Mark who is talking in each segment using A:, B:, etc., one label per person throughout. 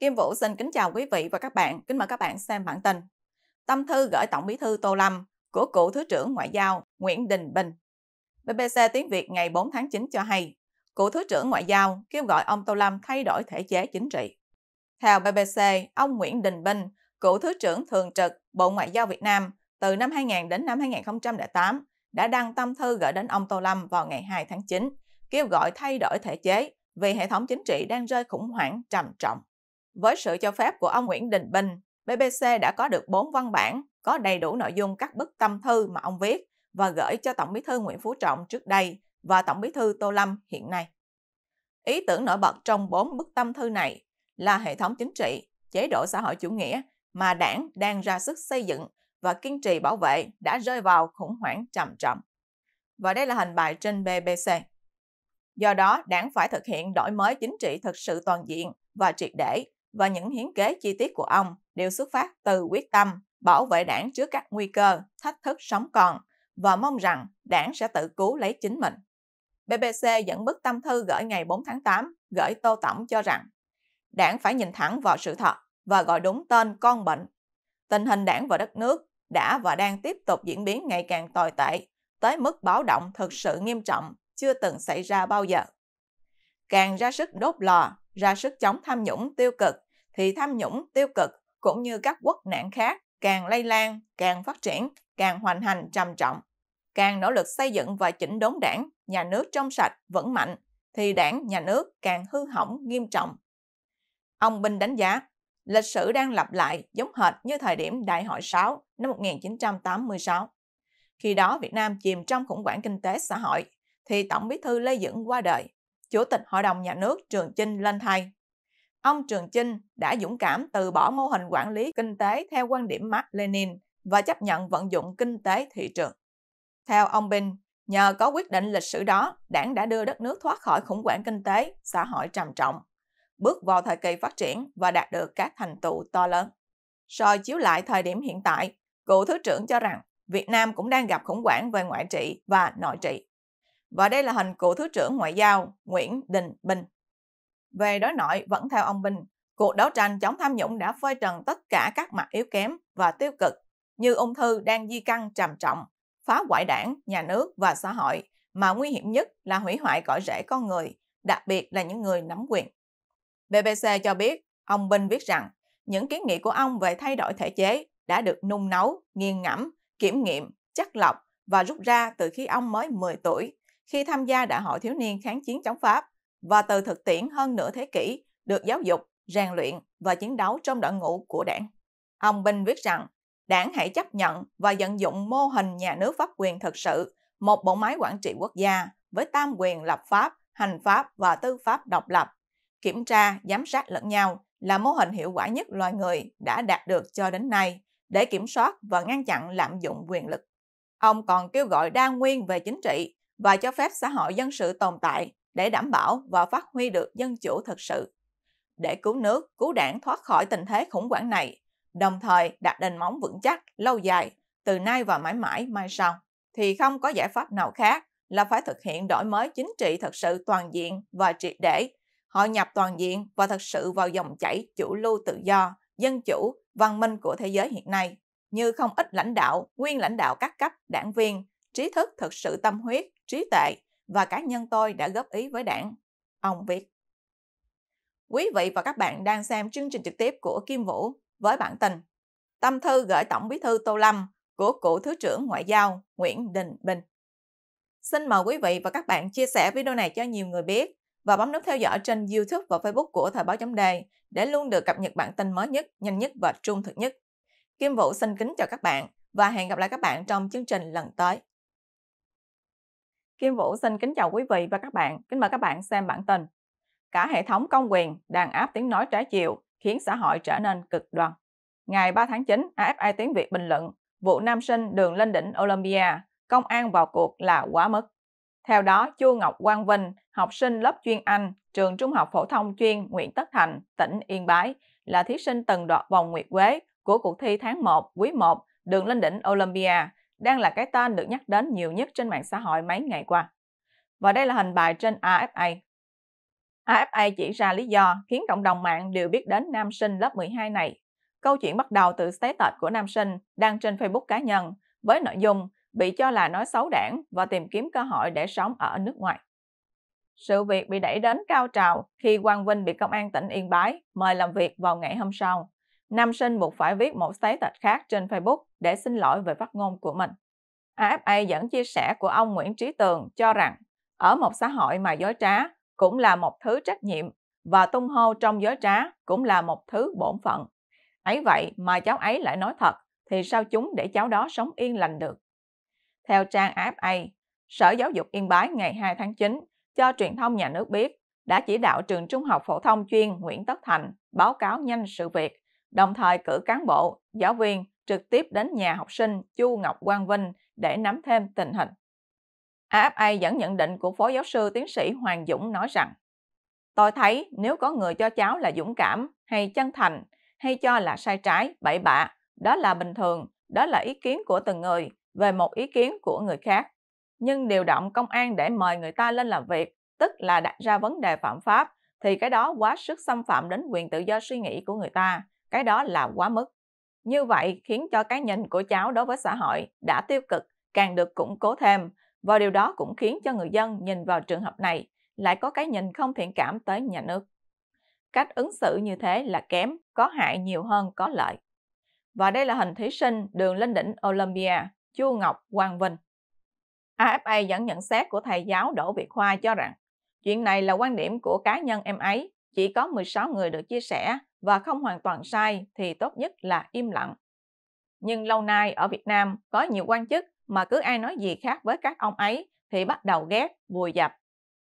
A: Kim Vũ xin kính chào quý vị và các bạn, kính mời các bạn xem bản tin. Tâm thư gửi Tổng Bí thư Tô Lâm của cựu Thứ trưởng Ngoại giao Nguyễn Đình Bình. BBC tiếng Việt ngày 4 tháng 9 cho hay, cựu Thứ trưởng Ngoại giao kêu gọi ông Tô Lâm thay đổi thể chế chính trị. Theo BBC, ông Nguyễn Đình Bình, cựu Thứ trưởng Thường trực Bộ Ngoại giao Việt Nam từ năm 2000 đến năm 2008, đã đăng tâm thư gửi đến ông Tô Lâm vào ngày 2 tháng 9, kêu gọi thay đổi thể chế vì hệ thống chính trị đang rơi khủng hoảng trầm trọng. Với sự cho phép của ông Nguyễn Đình Bình, BBC đã có được 4 văn bản có đầy đủ nội dung các bức tâm thư mà ông viết và gửi cho Tổng bí thư Nguyễn Phú Trọng trước đây và Tổng bí thư Tô Lâm hiện nay. Ý tưởng nổi bật trong 4 bức tâm thư này là hệ thống chính trị, chế độ xã hội chủ nghĩa mà đảng đang ra sức xây dựng và kiên trì bảo vệ đã rơi vào khủng hoảng trầm trọng. Và đây là hình bài trên BBC. Do đó, đảng phải thực hiện đổi mới chính trị thực sự toàn diện và triệt để và những hiến kế chi tiết của ông đều xuất phát từ quyết tâm bảo vệ đảng trước các nguy cơ, thách thức sống còn và mong rằng đảng sẽ tự cứu lấy chính mình. BBC dẫn bức tâm thư gửi ngày 4 tháng 8 gửi Tô Tổng cho rằng đảng phải nhìn thẳng vào sự thật và gọi đúng tên con bệnh. Tình hình đảng và đất nước đã và đang tiếp tục diễn biến ngày càng tồi tệ tới mức báo động thực sự nghiêm trọng chưa từng xảy ra bao giờ. Càng ra sức đốt lò, ra sức chống tham nhũng tiêu cực thì tham nhũng tiêu cực cũng như các quốc nạn khác càng lây lan, càng phát triển, càng hoành hành trầm trọng. Càng nỗ lực xây dựng và chỉnh đốn đảng, nhà nước trong sạch, vững mạnh, thì đảng, nhà nước càng hư hỏng nghiêm trọng. Ông Bình đánh giá, lịch sử đang lặp lại giống hệt như thời điểm Đại hội 6 năm 1986. Khi đó Việt Nam chìm trong khủng hoảng kinh tế xã hội, thì Tổng bí thư Lê Dưỡng qua đời. Chủ tịch Hội đồng Nhà nước Trường Chinh lên thay. Ông Trường Chinh đã dũng cảm từ bỏ mô hình quản lý kinh tế theo quan điểm Mark Lenin và chấp nhận vận dụng kinh tế thị trường. Theo ông Bình, nhờ có quyết định lịch sử đó, đảng đã đưa đất nước thoát khỏi khủng hoảng kinh tế, xã hội trầm trọng, bước vào thời kỳ phát triển và đạt được các thành tựu to lớn. Soi chiếu lại thời điểm hiện tại, cựu Thứ trưởng cho rằng Việt Nam cũng đang gặp khủng hoảng về ngoại trị và nội trị và đây là hình cựu Thứ trưởng Ngoại giao Nguyễn Đình Bình. Về đối nội vẫn theo ông Bình, cuộc đấu tranh chống tham nhũng đã phơi trần tất cả các mặt yếu kém và tiêu cực như ung thư đang di căn trầm trọng, phá hoại đảng, nhà nước và xã hội, mà nguy hiểm nhất là hủy hoại cõi rễ con người, đặc biệt là những người nắm quyền. BBC cho biết, ông Bình viết rằng, những kiến nghị của ông về thay đổi thể chế đã được nung nấu, nghiêng ngẫm, kiểm nghiệm, chắc lọc và rút ra từ khi ông mới 10 tuổi khi tham gia Đại hội Thiếu niên kháng chiến chống Pháp và từ thực tiễn hơn nửa thế kỷ được giáo dục, rèn luyện và chiến đấu trong đội ngũ của đảng. Ông Bình viết rằng, đảng hãy chấp nhận và vận dụng mô hình nhà nước pháp quyền thực sự, một bộ máy quản trị quốc gia với tam quyền lập pháp, hành pháp và tư pháp độc lập, kiểm tra, giám sát lẫn nhau là mô hình hiệu quả nhất loài người đã đạt được cho đến nay để kiểm soát và ngăn chặn lạm dụng quyền lực. Ông còn kêu gọi đa nguyên về chính trị, và cho phép xã hội dân sự tồn tại để đảm bảo và phát huy được dân chủ thực sự. Để cứu nước, cứu đảng thoát khỏi tình thế khủng hoảng này, đồng thời đặt đền móng vững chắc, lâu dài, từ nay và mãi mãi mai sau, thì không có giải pháp nào khác là phải thực hiện đổi mới chính trị thật sự toàn diện và triệt để, hội nhập toàn diện và thật sự vào dòng chảy chủ lưu tự do, dân chủ, văn minh của thế giới hiện nay. Như không ít lãnh đạo, nguyên lãnh đạo các cấp, đảng viên trí thức thực sự tâm huyết, trí tuệ và cá nhân tôi đã góp ý với đảng. Ông viết. Quý vị và các bạn đang xem chương trình trực tiếp của Kim Vũ với bản tin Tâm thư gửi Tổng bí thư Tô Lâm của cựu Thứ trưởng Ngoại giao Nguyễn Đình Bình. Xin mời quý vị và các bạn chia sẻ video này cho nhiều người biết và bấm nút theo dõi trên YouTube và Facebook của Thời báo chấm đề để luôn được cập nhật bản tin mới nhất, nhanh nhất và trung thực nhất. Kim Vũ xin kính chào các bạn và hẹn gặp lại các bạn trong chương trình lần tới. Kim Vũ xin kính chào quý vị và các bạn. Kính mời các bạn xem bản tin. Cả hệ thống công quyền đàn áp tiếng nói trái chiều khiến xã hội trở nên cực đoan. Ngày 3 tháng 9, AFI Tiếng Việt bình luận vụ nam sinh đường lên đỉnh Olympia, công an vào cuộc là quá mức. Theo đó, Chu Ngọc Quang Vinh, học sinh lớp chuyên Anh, trường trung học phổ thông chuyên Nguyễn Tất Thành, tỉnh Yên Bái, là thí sinh từng đoạt vòng nguyệt quế của cuộc thi tháng 1, quý 1, đường lên đỉnh Olympia, đang là cái tên được nhắc đến nhiều nhất trên mạng xã hội mấy ngày qua. Và đây là hình bài trên AFA. AFA chỉ ra lý do khiến cộng đồng mạng đều biết đến nam sinh lớp 12 này. Câu chuyện bắt đầu từ status của nam sinh đăng trên Facebook cá nhân với nội dung bị cho là nói xấu đảng và tìm kiếm cơ hội để sống ở nước ngoài. Sự việc bị đẩy đến cao trào khi Quang Vinh bị công an tỉnh Yên Bái mời làm việc vào ngày hôm sau. Nam sinh buộc phải viết một status khác trên Facebook để xin lỗi về phát ngôn của mình. AFA dẫn chia sẻ của ông Nguyễn Trí Tường cho rằng ở một xã hội mà dối trá cũng là một thứ trách nhiệm và tung hô trong dối trá cũng là một thứ bổn phận. Ấy vậy mà cháu ấy lại nói thật thì sao chúng để cháu đó sống yên lành được? Theo trang AFA, Sở Giáo dục Yên Bái ngày 2 tháng 9 cho truyền thông nhà nước biết đã chỉ đạo trường trung học phổ thông chuyên Nguyễn Tất Thành báo cáo nhanh sự việc, đồng thời cử cán bộ, giáo viên trực tiếp đến nhà học sinh Chu Ngọc Quang Vinh để nắm thêm tình hình. AFA dẫn nhận định của Phó Giáo sư Tiến sĩ Hoàng Dũng nói rằng Tôi thấy nếu có người cho cháu là dũng cảm hay chân thành hay cho là sai trái, bậy bạ, đó là bình thường, đó là ý kiến của từng người về một ý kiến của người khác. Nhưng điều động công an để mời người ta lên làm việc, tức là đặt ra vấn đề phạm pháp, thì cái đó quá sức xâm phạm đến quyền tự do suy nghĩ của người ta, cái đó là quá mức. Như vậy khiến cho cái nhìn của cháu đối với xã hội đã tiêu cực càng được củng cố thêm và điều đó cũng khiến cho người dân nhìn vào trường hợp này lại có cái nhìn không thiện cảm tới nhà nước. Cách ứng xử như thế là kém, có hại nhiều hơn có lợi. Và đây là hình thí sinh đường lên đỉnh Olympia, Chu Ngọc Quang Vinh. AFA dẫn nhận xét của thầy giáo Đỗ Việt Khoa cho rằng chuyện này là quan điểm của cá nhân em ấy, chỉ có 16 người được chia sẻ và không hoàn toàn sai thì tốt nhất là im lặng. Nhưng lâu nay ở Việt Nam có nhiều quan chức mà cứ ai nói gì khác với các ông ấy thì bắt đầu ghét, vùi dập.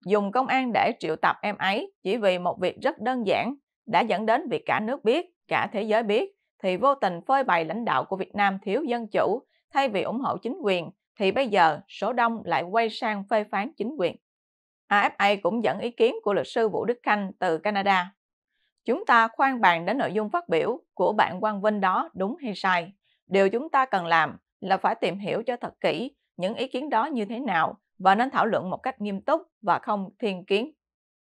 A: Dùng công an để triệu tập em ấy chỉ vì một việc rất đơn giản đã dẫn đến việc cả nước biết, cả thế giới biết thì vô tình phơi bày lãnh đạo của Việt Nam thiếu dân chủ thay vì ủng hộ chính quyền thì bây giờ số đông lại quay sang phê phán chính quyền. AFA cũng dẫn ý kiến của luật sư Vũ Đức Khanh từ Canada Chúng ta khoan bàn đến nội dung phát biểu của bạn Quang Vinh đó đúng hay sai. Điều chúng ta cần làm là phải tìm hiểu cho thật kỹ những ý kiến đó như thế nào và nên thảo luận một cách nghiêm túc và không thiên kiến.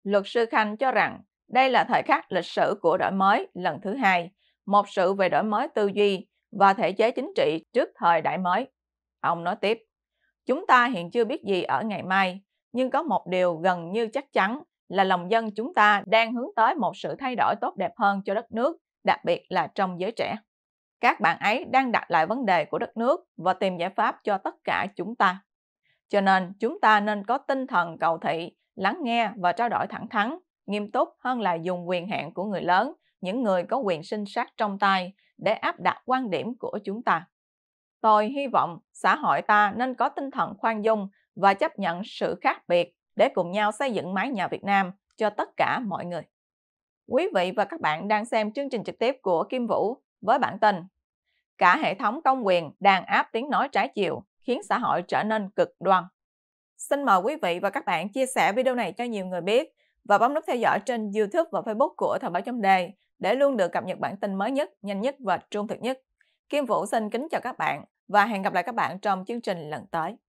A: Luật sư Khanh cho rằng đây là thời khắc lịch sử của đổi mới lần thứ hai, một sự về đổi mới tư duy và thể chế chính trị trước thời đại mới. Ông nói tiếp, chúng ta hiện chưa biết gì ở ngày mai, nhưng có một điều gần như chắc chắn là lòng dân chúng ta đang hướng tới một sự thay đổi tốt đẹp hơn cho đất nước, đặc biệt là trong giới trẻ. Các bạn ấy đang đặt lại vấn đề của đất nước và tìm giải pháp cho tất cả chúng ta. Cho nên, chúng ta nên có tinh thần cầu thị, lắng nghe và trao đổi thẳng thắn, nghiêm túc hơn là dùng quyền hạn của người lớn, những người có quyền sinh sát trong tay để áp đặt quan điểm của chúng ta. Tôi hy vọng xã hội ta nên có tinh thần khoan dung và chấp nhận sự khác biệt để cùng nhau xây dựng mái nhà Việt Nam cho tất cả mọi người. Quý vị và các bạn đang xem chương trình trực tiếp của Kim Vũ với bản tin Cả hệ thống công quyền đàn áp tiếng nói trái chiều khiến xã hội trở nên cực đoan. Xin mời quý vị và các bạn chia sẻ video này cho nhiều người biết và bấm nút theo dõi trên YouTube và Facebook của Thời báo chấm đề để luôn được cập nhật bản tin mới nhất, nhanh nhất và trung thực nhất. Kim Vũ xin kính chào các bạn và hẹn gặp lại các bạn trong chương trình lần tới.